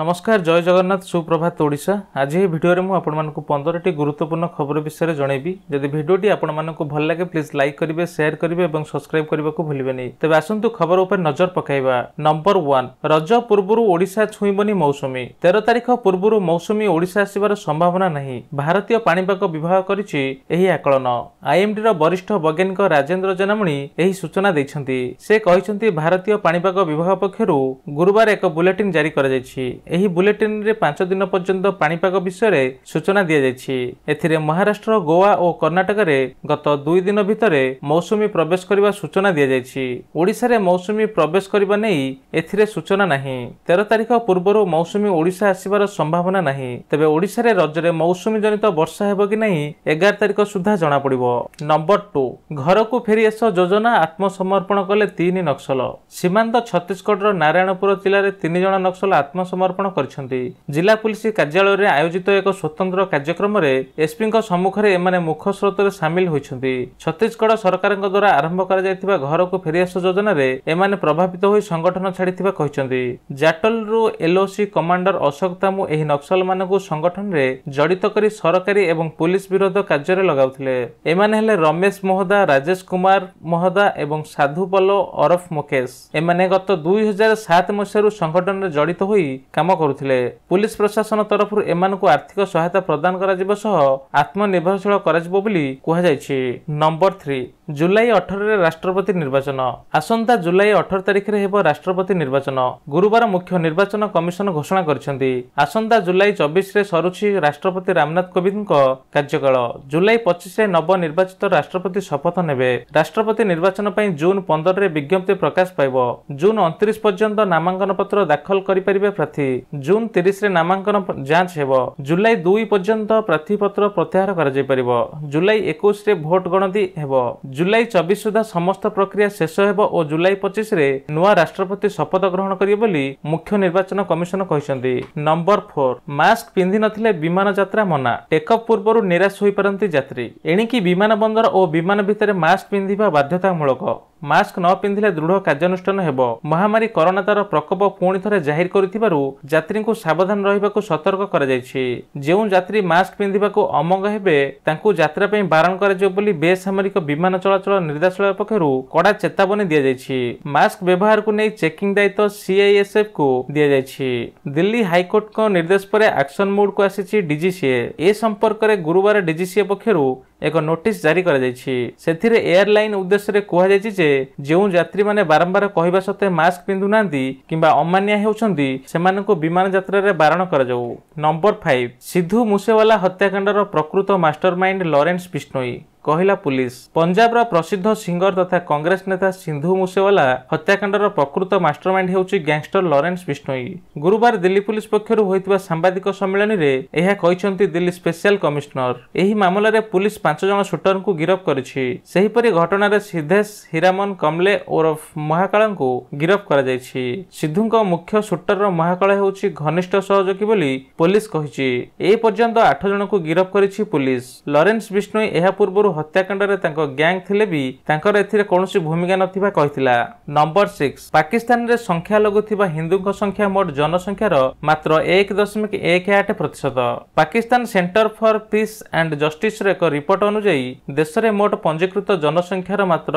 ନମସ୍କାର ଜୟ ଜଗନ୍ନାଥ ସୁପ୍ରଭାତ ଓଡ଼ିଶା ଆଜି ଏହି ଭିଡ଼ିଓରେ ମୁଁ ଆପଣମାନଙ୍କୁ ପନ୍ଦରଟି ଗୁରୁତ୍ୱପୂର୍ଣ୍ଣ ଖବର ବିଷୟରେ ଜଣେଇବି ଯଦି ଭିଡ଼ିଓଟି ଆପଣମାନଙ୍କୁ ଭଲ ଲାଗେ ପ୍ଲିଜ୍ ଲାଇକ୍ କରିବେ ସେୟାର କରିବେ ଏବଂ ସବସ୍କ୍ରାଇବ୍ କରିବାକୁ ଭୁଲିବେନି ତେବେ ଆସନ୍ତୁ ଖବର ଉପରେ ନଜର ପକାଇବା ନମ୍ବର ୱାନ୍ ରଜ ପୂର୍ବରୁ ଓଡ଼ିଶା ଛୁଇଁବନି ମୌସୁମୀ ତେର ତାରିଖ ପୂର୍ବରୁ ମୌସୁମୀ ଓଡ଼ିଶା ଆସିବାର ସମ୍ଭାବନା ନାହିଁ ଭାରତୀୟ ପାଣିପାଗ ବିଭାଗ କରିଛି ଏହି ଆକଳନ ଆଇଏମ୍ଡିର ବରିଷ୍ଠ ବୈଜ୍ଞାନିକ ରାଜେନ୍ଦ୍ର ଜେନାମଣି ଏହି ସୂଚନା ଦେଇଛନ୍ତି ସେ କହିଛନ୍ତି ଭାରତୀୟ ପାଣିପାଗ ବିଭାଗ ପକ୍ଷରୁ ଗୁରୁବାର ଏକ ବୁଲେଟିନ୍ ଜାରି କରାଯାଇଛି ଏହି ବୁଲେଟିନ୍ରେ ପାଞ୍ଚ ଦିନ ପର୍ଯ୍ୟନ୍ତ ପାଣିପାଗ ବିଷୟରେ ସୂଚନା ଦିଆଯାଇଛି ଏଥିରେ ମହାରାଷ୍ଟ୍ର ଗୋଆ ଓ କର୍ଣ୍ଣାଟକରେ ଗତ ଦୁଇ ଦିନ ଭିତରେ ମୌସୁମୀ ପ୍ରବେଶ କରିବା ସୂଚନା ଦିଆଯାଇଛି ଓଡ଼ିଶାରେ ମୌସୁମୀ ପ୍ରବେଶ କରିବା ନେଇ ଏଥିରେ ସୂଚନା ନାହିଁ ତେର ତାରିଖ ପୂର୍ବରୁ ମୌସୁମୀ ଓଡ଼ିଶା ଆସିବାର ସମ୍ଭାବନା ନାହିଁ ତେବେ ଓଡ଼ିଶାରେ ରଜରେ ମୌସୁମୀ ଜନିତ ବର୍ଷା ହେବ କି ନାହିଁ ଏଗାର ତାରିଖ ସୁଦ୍ଧା ଜଣାପଡ଼ିବ ନମ୍ବର ଟୁ ଘରକୁ ଫେରି ଆସ ଯୋଜନା ଆତ୍ମସମର୍ପଣ କଲେ ତିନି ନକ୍ସଲ ସୀମାନ୍ତ ଛତିଶଗଡ଼ର ନାରାୟଣପୁର ଜିଲ୍ଲାରେ ତିନି ଜଣ ନକ୍ସଲ ଆତ୍ମସମର୍ପଣ ସମର୍ପଣ କରିଛନ୍ତି ଜିଲ୍ଲା ପୁଲିସ କାର୍ଯ୍ୟାଳୟରେ ଆୟୋଜିତ ଏକ ସ୍ୱତନ୍ତ୍ର କାର୍ଯ୍ୟକ୍ରମରେ ଏସ୍ପିଙ୍କ ସମ୍ମୁଖରେ ଏମାନେ ମୁଖ ସ୍ରୋତରେ ସାମିଲ ହୋଇଛନ୍ତି ଛତିଶଗଡ଼ ସରକାରଙ୍କ ଦ୍ୱାରା ଆରମ୍ଭ କରାଯାଇଥିବା ଘରକୁ ଫେରିଆସ ଯୋଜନାରେ ଏମାନେ ପ୍ରଭାବିତ ହୋଇ ସଂଗଠନ ଛାଡ଼ିଥିବା କହିଛନ୍ତି ଜାଟଲରୁ ଏଲ୍ଓସି କମାଣ୍ଡର ଅଶୋକ ତାମୁ ଏହି ନକ୍ସଲମାନଙ୍କୁ ସଂଗଠନରେ ଜଡ଼ିତ କରି ସରକାରୀ ଏବଂ ପୁଲିସ ବିରୋଧ କାର୍ଯ୍ୟରେ ଲଗାଉଥିଲେ ଏମାନେ ହେଲେ ରମେଶ ମୋହଦା ରାଜେଶ କୁମାର ମହଦା ଏବଂ ସାଧୁ ପଲ ଅରଫ ମୁକେଶ ଏମାନେ ଗତ ଦୁଇ ହଜାର ସାତ ମସିହାରୁ ସଂଗଠନରେ ଜଡ଼ିତ ହୋଇ କାମ କରୁଥିଲେ ପୁଲିସ ପ୍ରଶାସନ ତରଫରୁ ଏମାନଙ୍କୁ ଆର୍ଥିକ ସହାୟତା ପ୍ରଦାନ କରାଯିବା ସହ ଆତ୍ମନିର୍ଭରଶୀଳ କରାଯିବ ବୋଲି କୁହାଯାଇଛି ନମ୍ବର ଥ୍ରୀ ଜୁଲାଇ ଅଠରରେ ରାଷ୍ଟ୍ରପତି ନିର୍ବାଚନ ଆସନ୍ତା ଜୁଲାଇ ଅଠର ତାରିଖରେ ହେବ ରାଷ୍ଟ୍ରପତି ନିର୍ବାଚନ ଗୁରୁବାର ମୁଖ୍ୟ ନିର୍ବାଚନ କମିଶନ ଘୋଷଣା କରିଛନ୍ତି ଆସନ୍ତା ଜୁଲାଇ ଚବିଶରେ ସରୁଛି ରାଷ୍ଟ୍ରପତି ରାମନାଥ କୋବିନ୍ଦଙ୍କ କାର୍ଯ୍ୟକାଳ ଜୁଲାଇ ପଚିଶରେ ନବନିର୍ବାଚିତ ରାଷ୍ଟ୍ରପତି ଶପଥ ନେବେ ରାଷ୍ଟ୍ରପତି ନିର୍ବାଚନ ପାଇଁ ଜୁନ୍ ପନ୍ଦରରେ ବିଜ୍ଞପ୍ତି ପ୍ରକାଶ ପାଇବ ଜୁନ୍ ଅଣତିରିଶ ପର୍ଯ୍ୟନ୍ତ ନାମାଙ୍କନ ପତ୍ର ଦାଖଲ କରିପାରିବେ ପ୍ରାର୍ଥୀ ଜୁନ୍ ତିରିଶରେ ନାମାଙ୍କନ ଯାଞ୍ଚ ହେବ ଜୁଲାଇ ଦୁଇ ପର୍ଯ୍ୟନ୍ତ ପ୍ରାର୍ଥୀପତ୍ର ପ୍ରତ୍ୟାହାର କରାଯାଇପାରିବ ଜୁଲାଇ ଏକୋଇଶରେ ଭୋଟ ଗଣତି ହେବ ଜୁଲାଇ ଚବିଶ ସୁଦ୍ଧା ସମସ୍ତ ପ୍ରକ୍ରିୟା ଶେଷ ହେବ ଓ ଜୁଲାଇ ପଚିଶରେ ନୂଆ ରାଷ୍ଟ୍ରପତି ଶପଥ ଗ୍ରହଣ କରିବେ ବୋଲି ମୁଖ୍ୟ ନିର୍ବାଚନ କମିଶନ କହିଛନ୍ତି ନମ୍ବର ଫୋର୍ ମାସ୍କ ପିନ୍ଧିନଥିଲେ ବିମାନ ଯାତ୍ରା ମନା ଟେକଅଫ୍ ପୂର୍ବରୁ ନିରାଶ ହୋଇପାରନ୍ତି ଯାତ୍ରୀ ଏଣିକି ବିମାନ ବନ୍ଦର ଓ ବିମାନ ଭିତରେ ମାସ୍କ ପିନ୍ଧିବା ବାଧ୍ୟତାମୂଳକ ମାସ୍କ ନ ପିନ୍ଧିଲେ ଦୃଢ଼ କାର୍ଯ୍ୟାନୁଷ୍ଠାନ ହେବ ମହାମାରୀ କରୋନା ତାର ପ୍ରକୋପ ପୁଣି ଥରେ ଜାହିର କରିଥିବାରୁ ଯାତ୍ରୀଙ୍କୁ ସାବଧାନ ରହିବାକୁ ସତର୍କ କରାଯାଇଛି ଯେଉଁ ଯାତ୍ରୀ ମାସ୍କ ପିନ୍ଧିବାକୁ ଅମଙ୍ଗ ହେବେ ତାଙ୍କୁ ଯାତ୍ରା ପାଇଁ ବାରଣ କରାଯିବ ବୋଲି ବେସାମରିକ ବିମାନ ଚଳାଚଳ ନିର୍ଦ୍ଦେଶାଳୟ ପକ୍ଷରୁ କଡ଼ା ଚେତାବନୀ ଦିଆଯାଇଛି ମାସ୍କ ବ୍ୟବହାରକୁ ନେଇ ଚେକିଂ ଦାୟିତ୍ୱ ସିଆଇଏସ୍ଏଫ୍କୁ ଦିଆଯାଇଛି ଦିଲ୍ଲୀ ହାଇକୋର୍ଟଙ୍କ ନିର୍ଦ୍ଦେଶ ପରେ ଆକ୍ସନ୍ ମୁଡ୍କୁ ଆସିଛି ଡିଜିସିଏ ଏ ସମ୍ପର୍କରେ ଗୁରୁବାର ଡିଜିସିଏ ପକ୍ଷରୁ ଏକ ନୋଟିସ୍ ଜାରି କରାଯାଇଛି ସେଥିରେ ଏୟାରଲାଇନ୍ ଉଦ୍ଦେଶ୍ୟରେ କୁହାଯାଇଛି ଯେ ଯେଉଁ ଯାତ୍ରୀମାନେ ବାରମ୍ବାର କହିବା ସତ୍ତ୍ୱେ ମାସ୍କ ପିନ୍ଧୁନାହାନ୍ତି କିମ୍ବା ଅମାନିଆ ହେଉଛନ୍ତି ସେମାନଙ୍କୁ ବିମାନ ଯାତ୍ରାରେ ବାରଣ କରାଯାଉ ନମ୍ବର ଫାଇଭ୍ ସିଦ୍ଧୁ ମୁସେୱାଲା ହତ୍ୟାକାଣ୍ଡର ପ୍ରକୃତ ମାଷ୍ଟର ମାଇଣ୍ଡ ଲରେନ୍ସ ବିଷ୍ଣୋଇ କହିଲା ପୁଲିସ ପଞ୍ଜାବର ପ୍ରସିଦ୍ଧ ସିଙ୍ଗର ତଥା କଂଗ୍ରେସ ନେତା ସିନ୍ଧୁ ମୁସେୱାଲା ହତ୍ୟାକାଣ୍ଡର ପ୍ରକୃତ ମାଷ୍ଟରମାଇଣ୍ଡ ହେଉଛି ଗ୍ୟାଙ୍ଗଷ୍ଟର ଲରେନ୍ସ ବିଷ୍ଣୋଇ ଗୁରୁବାର ଦିଲ୍ଲୀ ପୁଲିସ ପକ୍ଷରୁ ହୋଇଥିବା ସାମ୍ବାଦିକ ସମ୍ମିଳନୀରେ ଏହା କହିଛନ୍ତି ଦିଲ୍ଲୀ ସ୍ପେଶାଲ କମିଶନର ଏହି ମାମଲାରେ ପୁଲିସ ପାଞ୍ଚ ଜଣ ସୁଟରଙ୍କୁ ଗିରଫ କରିଛି ସେହିପରି ଘଟଣାରେ ସିଦ୍ଧେଶ ହିରାମନ କମଲେ ଓରଫ ମହାକାଳଙ୍କୁ ଗିରଫ କରାଯାଇଛି ସିଦ୍ଧୁଙ୍କ ମୁଖ୍ୟ ସୁଟରର ମହାକାଳ ହେଉଛି ଘନିଷ୍ଠ ସହଯୋଗୀ ବୋଲି ପୋଲିସ କହିଛି ଏ ପର୍ଯ୍ୟନ୍ତ ଆଠ ଜଣଙ୍କୁ ଗିରଫ କରିଛି ପୁଲିସ ଲରେନ୍ସ ବିଷ୍ଣୋଇ ଏହା ପୂର୍ବରୁ ହତ୍ୟାକାଣ୍ଡରେ ତାଙ୍କ ଗ୍ୟାଙ୍ଗ ଥିଲେ ବି ତାଙ୍କର ଏଥିରେ କୌଣସି ଭୂମିକା ନଥିବା କହିଥିଲା ନମ୍ବର ସିକ୍ସ ପାକିସ୍ତାନରେ ସଂଖ୍ୟାଲଘୁ ଥିବା ହିନ୍ଦୁଙ୍କ ସଂଖ୍ୟା ମୋଟ ଜନସଂଖ୍ୟାର ମାତ୍ର ଏକ ଦଶମିକ ଏକ ଆଠ ପ୍ରତିଶତ Pakistan center for peace and ଜଷ୍ଟିସର ଏକ ରିପୋର୍ଟ ଅନୁଯାୟୀ ଦେଶରେ ମୋଟ ପଞ୍ଜୀକୃତ ଜନସଂଖ୍ୟାର ମାତ୍ର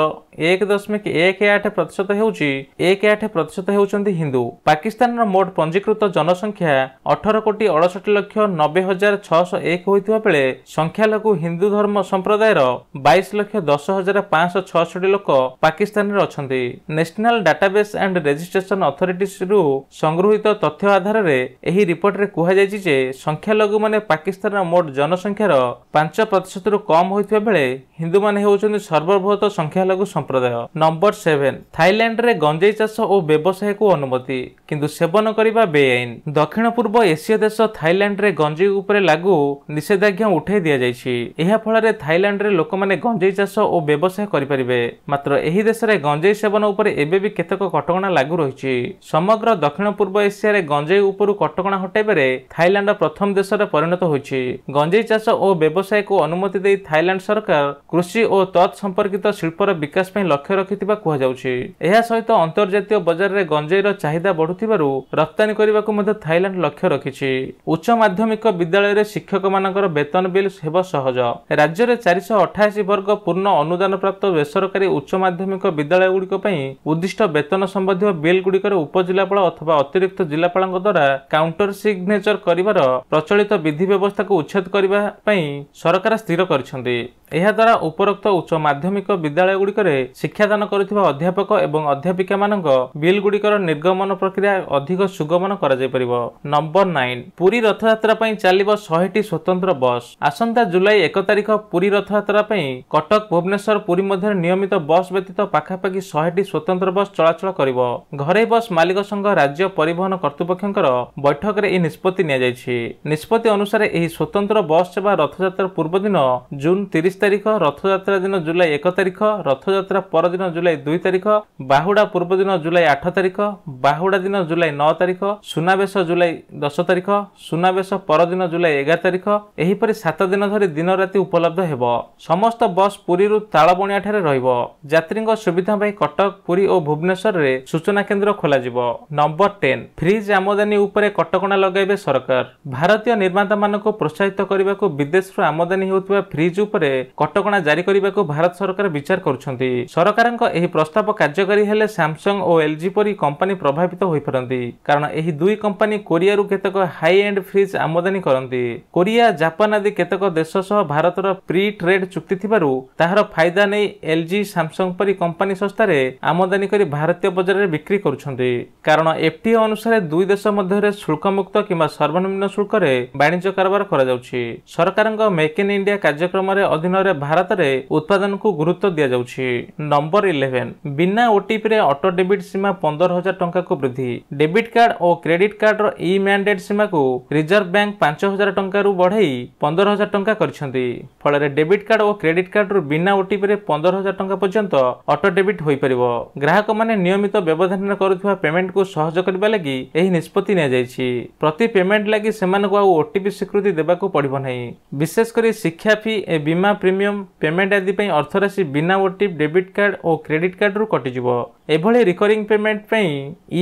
ଏକ ଦଶମିକ ଏକ ଆଠ ପ୍ରତିଶତ ହେଉଛି ଏକ ଆଠ ପ୍ରତିଶତ ହେଉଛନ୍ତି ହିନ୍ଦୁ ପାକିସ୍ତାନର ମୋଟ ପଞ୍ଜୀକୃତ ଜନସଂଖ୍ୟା ଅଠର କୋଟି ଅଡ଼ଷଠି ଲକ୍ଷ ନବେ ହଜାର ଛଅଶହ ଏକ ହୋଇଥିବା ବେଳେ ସଂଖ୍ୟାଲଘୁ ହିନ୍ଦୁ ଧର୍ମ ସମ୍ପ୍ରଦାୟର ବାଇଶ ଲକ୍ଷ ଦଶ ହଜାର ପାଞ୍ଚଶହ ଛଅଷଠି ଲୋକ ପାକିସ୍ତାନରେ ଅଛନ୍ତି ନ୍ୟାସନାଲ ଡାଟାବେସ୍ ଆଣ୍ଡ ରେଜିଷ୍ଟ୍ରେସନ ଅଥରିଟିରୁ ସଂଗୃହୀତ ତଥ୍ୟ ଆଧାରରେ ଏହି ରିପୋର୍ଟରେ କୁହାଯାଇଛି ଯେ ସଂଖ୍ୟାଲଘୁମାନେ ପାକିସ୍ତାନର ମୋଟ ଜନସଂଖ୍ୟାର ପାଞ୍ଚ ପ୍ରତିଶତରୁ କମ୍ ହୋଇଥିବା ବେଳେ ହିନ୍ଦୁମାନେ ହେଉଛନ୍ତି ସର୍ବବୃହତ ସଂଖ୍ୟାଲଘୁ ସମ୍ପ୍ରଦାୟ ନମ୍ବର ସେଭେନ ଥାଇଲାଣ୍ଡରେ ଗଞ୍ଜେଇ ଚାଷ ଓ ବ୍ୟବସାୟକୁ ଅନୁମତି କିନ୍ତୁ ସେବନ କରିବା ବେଆଇନ ଦକ୍ଷିଣ ପୂର୍ବ ଏସୀୟ ଦେଶ ଥାଇଲାଣ୍ଡରେ ଗଞ୍ଜେଇ ଉପରେ ଲାଗୁ ନିଷେଧାଜ୍ଞା ଉଠାଇ ଦିଆଯାଇଛି ଏହାଫଳରେ ଥାଇଲାଣ୍ଡରେ ଲୋକମାନେ ଗଞ୍ଜେଇ ଚାଷ ଓ ବ୍ୟବସାୟ କରିପାରିବେ ମାତ୍ର ଏହି ଦେଶରେ ଗଞ୍ଜେଇ ସେବନ ଉପରେ ଏବେ ବି କେତେକ କଟକଣା ଲାଗୁ ରହିଛି ସମଗ୍ର ଦକ୍ଷିଣ ପୂର୍ବ ଏସିଆରେ ଗଞ୍ଜେଇ ଉପରୁ କଟକଣା ହଟାଇବାରେ ଥାଇଲାଣ୍ଡ ପ୍ରଥମ ଦେଶରେ ପରିଣତ ହୋଇଛି ଗଞ୍ଜେଇ ଚାଷ ଓ ବ୍ୟବସାୟକୁ ଅନୁମତି ଦେଇ ଥାଇଲାଣ୍ଡ ସରକାର କୃଷି ଓ ତତ୍ ସମ୍ପର୍କିତ ଶିଳ୍ପର ବିକାଶ ପାଇଁ ଲକ୍ଷ୍ୟ ରଖିଥିବା କୁହାଯାଉଛି ଏହା ସହିତ ଅନ୍ତର୍ଜାତୀୟ ବଜାରରେ ଗଞ୍ଜେଇର ଚାହିଦା ବଢୁଥିବାରୁ ରପ୍ତାନୀ କରିବାକୁ ମଧ୍ୟ ଥାଇଲାଣ୍ଡ ଲକ୍ଷ୍ୟ ରଖିଛି ଉଚ୍ଚ ମାଧ୍ୟମିକ ବିଦ୍ୟାଳୟରେ ଶିକ୍ଷକମାନଙ୍କର ବେତନ ବିଲ୍ ହେବ ସହଜ ରାଜ୍ୟରେ ଚାରିଶହ ଅଠାଅଶୀ ବର୍ଗ ପୂର୍ଣ୍ଣ ଅନୁଦାନପ୍ରାପ୍ତ ବେସରକାରୀ ଉଚ୍ଚ ମାଧ୍ୟମିକ ବିଦ୍ୟାଳୟଗୁଡ଼ିକ ପାଇଁ ଉଦ୍ଦିଷ୍ଟ ବେତନ ସମ୍ବନ୍ଧୀୟ ବିଲ୍ଗୁଡ଼ିକର ଉପଜିଲ୍ଲାପାଳ ଅଥବା ଅତିରିକ୍ତ ଜିଲ୍ଲାପାଳଙ୍କ ଦ୍ୱାରା କାଉଣ୍ଟର ସିଗ୍ନେଚର କରିବାର ପ୍ରଚଳିତ ବିଧି ବ୍ୟବସ୍ଥାକୁ ଉଚ୍ଛେଦ କରିବା ପାଇଁ ସରକାର ସ୍ଥିର କରିଛନ୍ତି ଏହାଦ୍ୱାରା ଉପରୋକ୍ତ ଉଚ୍ଚ ମାଧ୍ୟମିକ ବିଦ୍ୟାଳୟଗୁଡ଼ିକରେ ଶିକ୍ଷାଦାନ କରୁଥିବା ଅଧ୍ୟାପକ ଏବଂ ଅଧ୍ୟାପିକାମାନଙ୍କ ବିଲ୍ଗୁଡ଼ିକର ନିର୍ଗମନ ପ୍ରକ୍ରିୟା ଅଧିକ ସୁଗମନ କରାଯାଇପାରିବ ନମ୍ବର ନାଇନ୍ ପୁରୀ ରଥଯାତ୍ରା ପାଇଁ ଚାଲିବ ଶହେଟି ସ୍ୱତନ୍ତ୍ର ବସ୍ ଆସନ୍ତା ଜୁଲାଇ ଏକ ତାରିଖ ପୁରୀ ରଥଯାତ୍ରା ପାଇଁ କଟକ ଭୁବନେଶ୍ୱର ପୁରୀ ମଧ୍ୟରେ ନିୟମିତ ବସ୍ ବ୍ୟତୀତ ପାଖାପାଖି ଶହେଟି ସ୍ୱତନ୍ତ୍ର ବସ୍ ଚଳାଚଳ କରିବ ଘରୋଇ ବସ୍ ମାଲିକ ସଂଘ ରାଜ୍ୟ ପରିବହନ କର୍ତ୍ତୃପକ୍ଷଙ୍କର ବୈଠକରେ ଏହି ନିଷ୍ପତ୍ତି ନିଆଯାଇଛି ନିଷ୍ପତ୍ତି ଅନୁସାରେ ଏହି ସ୍ୱତନ୍ତ୍ର ବସ୍ ସେବା ରଥଯାତ୍ରା ପୂର୍ବଦିନ ଜୁନ୍ ତିରିଶ ତାରିଖ ରଥଯାତ୍ରା ଦିନ ଜୁଲାଇ ଏକ ତାରିଖ ରଥଯାତ୍ରା ପରଦିନ ଜୁଲାଇ ଦୁଇ ତାରିଖ ବାହୁଡ଼ା ପୂର୍ବ ଦିନ ଜୁଲାଇ ଆଠ ତାରିଖ ବାହୁଡ଼ା ଦିନ ଜୁଲାଇ ନଅ ତାରିଖ ସୁନାବେଶ ଜୁଲାଇ ଦଶ ତାରିଖ ସୁନାବେଶ ପରଦିନ ଜୁଲାଇ ଏଗାର ତାରିଖ ଏହିପରି ସାତ ଦିନ ଧରି ଦିନରାତି ଉପଲବ୍ଧ ହେବ ସମସ୍ତ ବସ୍ ପୁରୀରୁ ତାଳବଣିଆଠାରେ ରହିବ ଯାତ୍ରୀଙ୍କ ସୁବିଧା ପାଇଁ କଟକ ପୁରୀ ଓ ଭୁବନେଶ୍ୱରରେ ସୂଚନା କେନ୍ଦ୍ର ଖୋଲାଯିବ ନମ୍ବର ଟେନ୍ ଫ୍ରିଜ୍ ଆମଦାନୀ ଉପରେ କଟକଣା ଲଗାଇବେ ସରକାର ଭାରତୀୟ ନିର୍ମାତାମାନଙ୍କୁ ପ୍ରୋତ୍ସାହିତ କରିବାକୁ ବିଦେଶରୁ ଆମଦାନୀ ହେଉଥିବା ଫ୍ରିଜ୍ ଉପରେ କଟକଣା ଜାରି କରିବାକୁ ଭାରତ ସରକାର ବିଚାର କରୁଛନ୍ତି ସରକାରଙ୍କ ଏହି ପ୍ରସ୍ତାବ କାର୍ଯ୍ୟକାରୀ ହେଲେ ସାମସଙ୍ଗ ଓ ଏଲ୍ଜି ପରି କମ୍ପାନୀ ପ୍ରଭାବିତ ହୋଇପାରନ୍ତି କାରଣ ଏହି ଦୁଇ କମ୍ପାନୀ କୋରିଆରୁ କେତେକ ହାଇ ଏଣ୍ଡ ଫ୍ରିଜ୍ ଆମଦାନୀ କରନ୍ତି କୋରିଆ ଜାପାନ ଆଦି କେତେକ ଦେଶ ସହ ଭାରତର ପ୍ରି ଟ୍ରେଡ୍ ଚୁକ୍ତି ଥିବାରୁ ତାହାର ଫାଇଦା ନେଇ ଏଲ୍ଜି ସାମସଙ୍ଗ ପରି କମ୍ପାନୀ ସଂସ୍ଥାରେ ଆମଦାନୀ କରି ଭାରତୀୟ ବଜାରରେ ବିକ୍ରି କରୁଛନ୍ତି କାରଣ ଏଫ୍ଟିଏ ଅନୁସାରେ ଦୁଇ ଦେଶ ମଧ୍ୟରେ ଶୁଳ୍କମୁକ୍ତ କିମ୍ବା ସର୍ବନିମ୍ନ ଶୁଳ୍କରେ ବାଣିଜ୍ୟ କାରବାର କରାଯାଉଛି ସରକାରଙ୍କ ମେକ୍ ଇନ୍ ଇଣ୍ଡିଆ କାର୍ଯ୍ୟକ୍ରମରେ ଅଧୀନ ସ୍ଥାନରେ ଭାରତରେ ଉତ୍ପାଦନକୁ ଗୁରୁତ୍ୱ ଦିଆଯାଉଛି ନମ୍ବର ଇଲେଭେନ ବିନା ଓଟିପିରେ ଅଟୋ ଡେବିଟ୍ ସୀମା ପନ୍ଦର ହଜାର ଟଙ୍କାକୁ ବୃଦ୍ଧି ଡେବିଟ୍ କାର୍ଡ ଓ କ୍ରେଡିଟ୍ କାର୍ଡର ଇ ମ୍ୟାଣ୍ଡେଟ୍ ସୀମାକୁ ରିଜର୍ଭ ବ୍ୟାଙ୍କ ପାଞ୍ଚ ହଜାର ଟଙ୍କାରୁ ବଢ଼ାଇ ପନ୍ଦର ହଜାର ଟଙ୍କା କରିଛନ୍ତି ଫଳରେ ଡେବିଟ୍ କାର୍ଡ ଓ କ୍ରେଡିଟ୍ କାର୍ଡରୁ ବିନା ଓଟିପିରେ ପନ୍ଦର ହଜାର ଟଙ୍କା ପର୍ଯ୍ୟନ୍ତ ଅଟୋ ଡେବିଟ୍ ହୋଇପାରିବ ଗ୍ରାହକମାନେ ନିୟମିତ ବ୍ୟବଧାନରେ କରୁଥିବା ପେମେଣ୍ଟକୁ ସହଜ କରିବା ଲାଗି ଏହି ନିଷ୍ପତ୍ତି ନିଆଯାଇଛି ପ୍ରତି ପେମେଣ୍ଟ ଲାଗି ସେମାନଙ୍କୁ ଆଉ ଓଟିପି ସ୍ୱୀକୃତି ଦେବାକୁ ପଡ଼ିବ ନାହିଁ ବିଶେଷ କରି ଶିକ୍ଷା ଫି ଏ ବୀମା ପ୍ରିମିୟମ୍ ପେମେଣ୍ଟ ଆଦି ପାଇଁ ଅର୍ଥରାଶି ବିନା ଓଟିପ୍ ଡେବିଟ୍ କାର୍ଡ଼ ଓ କ୍ରେଡ଼ିଟ୍ କାର୍ଡ଼ରୁ କଟିଯିବ এভাবে রিকরিং পেমেন্ট পাই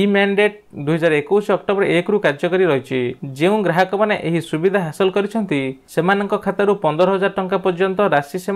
ই ম্যান্ডেট দুই হাজার একুশ অক্টোবর একরু কার্যকরী রয়েছে যে গ্রাহক মানে এই সুবিধা হাসল করেছেন সে খাতার পনেরো হাজার টাকা পর্যন্ত রাশি সে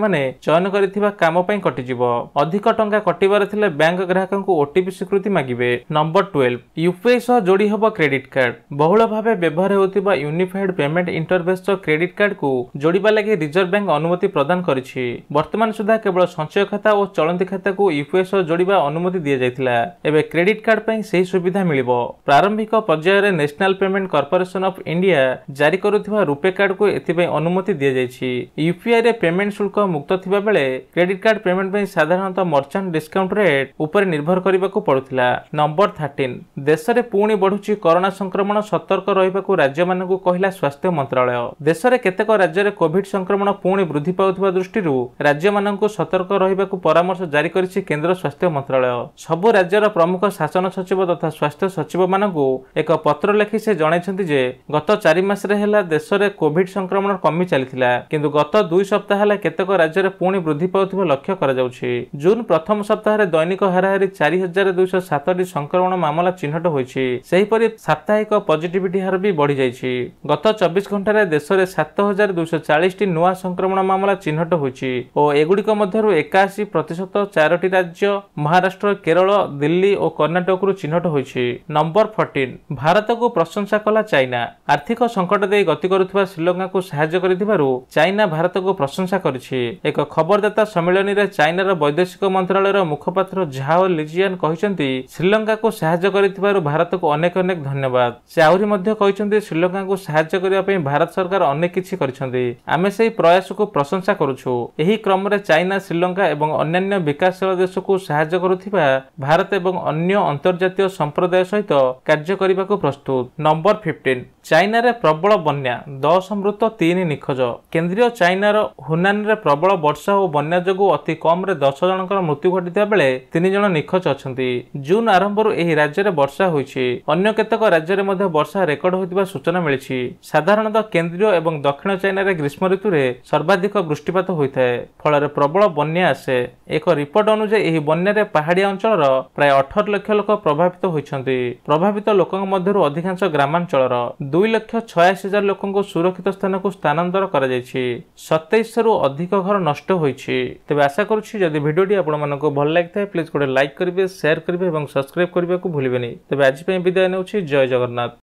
চয়ন করে কাম পাই কটিযিব অধিক টাকা কটিবার লে ব্যাঙ্ক গ্রাহক ওটিপি স্বীকৃতি মাগবে নম্বর টুয়েলভ ইউপিআই সহ যোড়ি হব ক্রেডিট কার্ড বহুল ভাবে ব্যবহার হেউথিবা unified payment interface credit card কু যোড়া লাগে রিজর্ভ ব্যাঙ্ক অনুমতি প্রদান করেছে বর্তমান সুদ্ধা কেবল সঞ্চয় খাতা ও চলতি খাতাকু ইউপিআই সহ যোড়া অনুমতি দিয়ে ଦିଆଯାଇଥିଲା ଏବେ କ୍ରେଡିଟ୍ କାର୍ଡ ପାଇଁ ସେହି ସୁବିଧା ମିଳିବ ପ୍ରାରମ୍ଭିକ ପର୍ଯ୍ୟାୟରେ national payment corporation of India ଜାରି କରୁଥିବା ରୂପେ କାର୍ଡକୁ ଏଥିପାଇଁ ଅନୁମତି ଦିଆଯାଇଛି ୟୁପିଆଇରେ ପେମେଣ୍ଟ ଶୁଳ୍କ ମୁକ୍ତ ଥିବା ବେଳେ କ୍ରେଡିଟ୍ କାର୍ଡ ପେମେଣ୍ଟ ପାଇଁ ସାଧାରଣତଃ ମର୍ଚାଣ୍ଟ ଡିସ୍କାଉଣ୍ଟ ରେଟ୍ ଉପରେ ନିର୍ଭର କରିବାକୁ ପଡୁଥିଲା ନମ୍ବର ଥାର୍ଟିନ୍ ଦେଶରେ ପୁଣି ବଢୁଛି କରୋନା ସଂକ୍ରମଣ ସତର୍କ ରହିବାକୁ ରାଜ୍ୟମାନଙ୍କୁ କହିଲା ସ୍ୱାସ୍ଥ୍ୟ ମନ୍ତ୍ରଣାଳୟ ଦେଶରେ କେତେକ ରାଜ୍ୟରେ କୋଭିଡ୍ ସଂକ୍ରମଣ ପୁଣି ବୃଦ୍ଧି ପାଉଥିବା ଦୃଷ୍ଟିରୁ ରାଜ୍ୟମାନଙ୍କୁ ସତର୍କ ରହିବାକୁ ପରାମର୍ଶ ଜାରି କରିଛି କେନ୍ଦ୍ର ସ୍ୱାସ୍ଥ୍ୟ ମନ୍ତ୍ରଣାଳୟ ସବୁ ରାଜ୍ୟର ପ୍ରମୁଖ ଶାସନ ସଚିବ ତଥା ସ୍ୱାସ୍ଥ୍ୟ ସଚିବମାନଙ୍କୁ ଏକ ପତ୍ର ଲେଖି ସେ ଜଣାଇଛନ୍ତି ଯେ ଗତ ଚାରି ମାସରେ ହେଲା ଦେଶରେ କୋଭିଡ୍ ସଂକ୍ରମଣ କମି ଚାଲିଥିଲା କିନ୍ତୁ ଗତ ଦୁଇ ସପ୍ତାହ ହେଲା କେତେକ ରାଜ୍ୟରେ ପୁଣି ବୃଦ୍ଧି ପାଉଥିବା ଲକ୍ଷ୍ୟ କରାଯାଉଛି ଜୁନ୍ ପ୍ରଥମ ସପ୍ତାହରେ ଦୈନିକ ହାରାହାରି ଚାରି ହଜାର ଦୁଇଶହ ସାତଟି ସଂକ୍ରମଣ ମାମଲା ଚିହ୍ନଟ ହୋଇଛି ସେହିପରି ସାପ୍ତାହିକ ପଜିଟିଭିଟି ହାର ବି ବଢ଼ିଯାଇଛି ଗତ ଚବିଶ ଘଣ୍ଟାରେ ଦେଶରେ ସାତ ହଜାର ଦୁଇଶହ ଚାଳିଶଟି ନୂଆ ସଂକ୍ରମଣ ମାମଲା ଚିହ୍ନଟ ହୋଇଛି ଓ ଏଗୁଡ଼ିକ ମଧ୍ୟରୁ ଏକାଅଶୀ ପ୍ରତିଶତ ଚାରୋଟି ରାଜ୍ୟ ମହାରାଷ୍ଟ୍ର କେରଳ ଦିଲ୍ଲୀ ଓ କର୍ଣ୍ଣାଟକରୁ ଚିହ୍ନଟ ହୋଇଛି ନମ୍ବର ଫର୍ଟିନ୍ ଭାରତକୁ ପ୍ରଶଂସା କଲା ଚାଇନା ଆର୍ଥିକ ସଙ୍କଟ ଦେଇ ଗତି କରୁଥିବା ଶ୍ରୀଲଙ୍କାକୁ ସାହାଯ୍ୟ କରିଥିବାରୁ ଚାଇନା ଭାରତକୁ ପ୍ରଶଂସା କରିଛି ଏକ ଖବରଦାତା ସମ୍ମିଳନୀରେ ଚାଇନାର ବୈଦେଶିକ ମନ୍ତ୍ରଣାଳୟର ମୁଖପାତ୍ର ଝାଓ ଲିଜିଆନ୍ କହିଛନ୍ତି ଶ୍ରୀଲଙ୍କାକୁ ସାହାଯ୍ୟ କରିଥିବାରୁ ଭାରତକୁ ଅନେକ ଅନେକ ଧନ୍ୟବାଦ ସେ ଆହୁରି ମଧ୍ୟ କହିଛନ୍ତି ଶ୍ରୀଲଙ୍କାକୁ ସାହାଯ୍ୟ କରିବା ପାଇଁ ଭାରତ ସରକାର ଅନେକ କିଛି କରିଛନ୍ତି ଆମେ ସେହି ପ୍ରୟାସକୁ ପ୍ରଶଂସା କରୁଛୁ ଏହି କ୍ରମରେ ଚାଇନା ଶ୍ରୀଲଙ୍କା ଏବଂ ଅନ୍ୟାନ୍ୟ ବିକାଶଶୀଳ ଦେଶକୁ ସାହାଯ୍ୟ କରୁଥିବା ଭାରତ ଏବଂ ଅନ୍ୟ ଅନ୍ତର୍ଜାତୀୟ ସମ୍ପ୍ରଦାୟ ସହିତ କାର୍ଯ୍ୟ କରିବାକୁ ପ୍ରସ୍ତୁତ ନମ୍ବର ଫିଫ୍ଟିନ୍ ଚାଇନାରେ ପ୍ରବଳ ବନ୍ୟା ଦଶ ମୃତ ତିନି ନିଖୋଜ କେନ୍ଦ୍ରୀୟ ଚାଇନାର ହୁନାନରେ ପ୍ରବଳ ବର୍ଷା ଓ ବନ୍ୟା ଯୋଗୁଁ ଅତି କମ୍ରେ ଦଶ ଜଣଙ୍କର ମୃତ୍ୟୁ ଘଟିଥିବା ବେଳେ ତିନି ଜଣ ନିଖୋଜ ଅଛନ୍ତି ଜୁନ୍ ଆରମ୍ଭରୁ ଏହି ରାଜ୍ୟରେ ବର୍ଷା ହୋଇଛି ଅନ୍ୟ କେତେକ ରାଜ୍ୟରେ ମଧ୍ୟ ବର୍ଷା ରେକର୍ଡ ହୋଇଥିବା ସୂଚନା ମିଳିଛି ସାଧାରଣତଃ କେନ୍ଦ୍ରୀୟ ଏବଂ ଦକ୍ଷିଣ ଚାଇନାରେ ଗ୍ରୀଷ୍ମ ଋତୁରେ ସର୍ବାଧିକ ବୃଷ୍ଟିପାତ ହୋଇଥାଏ ଫଳରେ ପ୍ରବଳ ବନ୍ୟା ଆସେ ଏକ ରିପୋର୍ଟ ଅନୁଯାୟୀ ଏହି ବନ୍ୟାରେ ପାହାଡ଼ିଆ ଅଞ୍ଚଳ ଅଞ୍ଚଳର ପ୍ରାୟ ଅଠର ଲକ୍ଷ ଲୋକ ପ୍ରଭାବିତ ହୋଇଛନ୍ତି ପ୍ରଭାବିତ ଲୋକଙ୍କ ମଧ୍ୟରୁ ଅଧିକାଂଶ ଗ୍ରାମାଞ୍ଚଳର ଦୁଇ ଲକ୍ଷ ଛୟାଅଶୀ ହଜାର ଲୋକଙ୍କୁ ସୁରକ୍ଷିତ ସ୍ଥାନକୁ ସ୍ଥାନାନ୍ତର କରାଯାଇଛି ସତେଇଶରୁ ଅଧିକ ଘର ନଷ୍ଟ ହୋଇଛି ତେବେ ଆଶା କରୁଛି ଯଦି ଭିଡ଼ିଓଟି ଆପଣମାନଙ୍କୁ ଭଲ ଲାଗିଥାଏ ପ୍ଲିଜ୍ ଗୋଟେ ଲାଇକ୍ କରିବେ ସେୟାର କରିବେ ଏବଂ ସବସ୍କ୍ରାଇବ୍ କରିବାକୁ ଭୁଲିବେନି ତେବେ ଆଜି ପାଇଁ ବିଦାୟ ନେଉଛି ଜୟ ଜଗନ୍ନାଥ